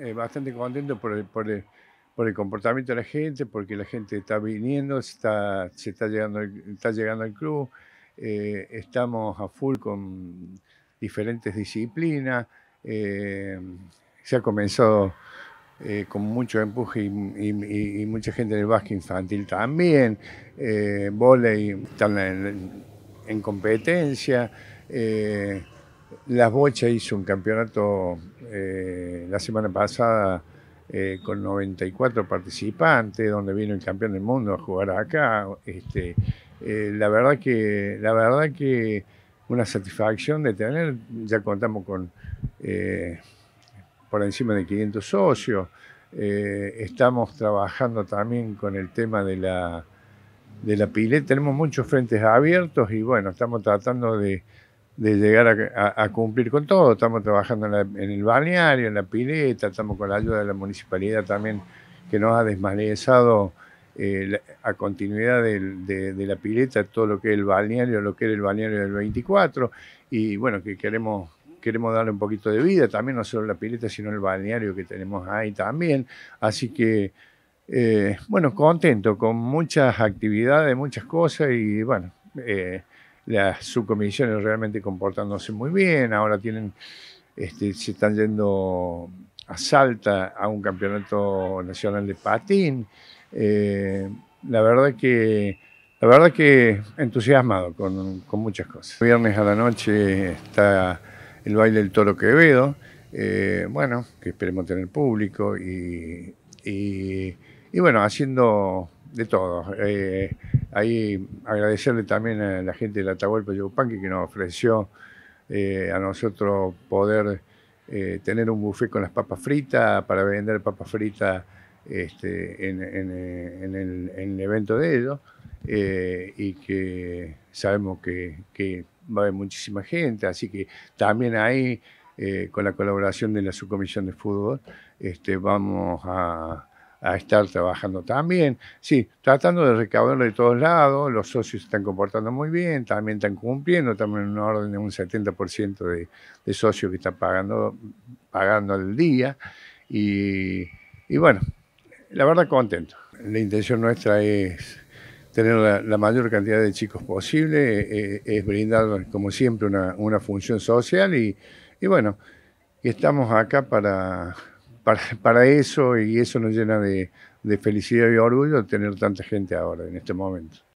Eh, bastante contento por el, por, comportamiento de la gente, porque la gente está viniendo, está, se está llegando, está llegando al club, eh, estamos a full con diferentes disciplinas, eh, se ha comenzado con mucho empuje y, mucha gente del básquet infantil también, eh, volei están en, competencia, Las Bochas hizo un campeonato eh, la semana pasada eh, con 94 participantes, donde vino el campeón del mundo a jugar acá. Este, eh, la verdad que, la verdad que una satisfacción de tener, ya contamos con por encima de 500 socios, estamos trabajando también con el tema de la, de la pileta, tenemos muchos frentes abiertos y bueno, estamos tratando de, de llegar a, cumplir con todo. Estamos trabajando en, el balneario, en la pileta, estamos con la ayuda de la municipalidad también que nos ha desmalezado eh, a continuidad de, la pileta todo lo que es el balneario, lo que era el balneario del 24 y bueno, que queremos queremos darle un poquito de vida, también no solo la pileta, sino el balneario que tenemos ahí también. Así que, eh, bueno, contento, con muchas actividades, muchas cosas y bueno, eh, las subcomisiones realmente comportándose muy bien, ahora tienen, este, se están yendo a Salta a un campeonato nacional de patín. Eh, la verdad que la verdad que entusiasmado con, muchas cosas. Viernes a la noche está el baile del Toro Quevedo, eh, bueno, que esperemos tener público y, y bueno, haciendo de todo. Eh, ahí agradecerle también a la gente de la Atahualpa Yupanqui que nos ofreció eh, a nosotros poder eh, tener un buffet con las papas fritas para vender papas fritas este, en, el, evento de ellos y que sabemos que, va a haber muchísima gente, así que también ahí con la colaboración de la subcomisión de fútbol este, vamos a a estar trabajando también. Sí, tratando de recaudarlo de todos lados, los socios están comportando muy bien, también están cumpliendo, también una orden de un 70% de, de, socios que están pagando, pagando al día. Y, bueno, la verdad contento. La intención nuestra es tener la, mayor cantidad de chicos posible, es, eh, eh, es brindar como siempre una, función social y bueno, estamos acá para para, eso y eso nos llena de felicidad y orgullo tener tanta gente ahora, en este momento.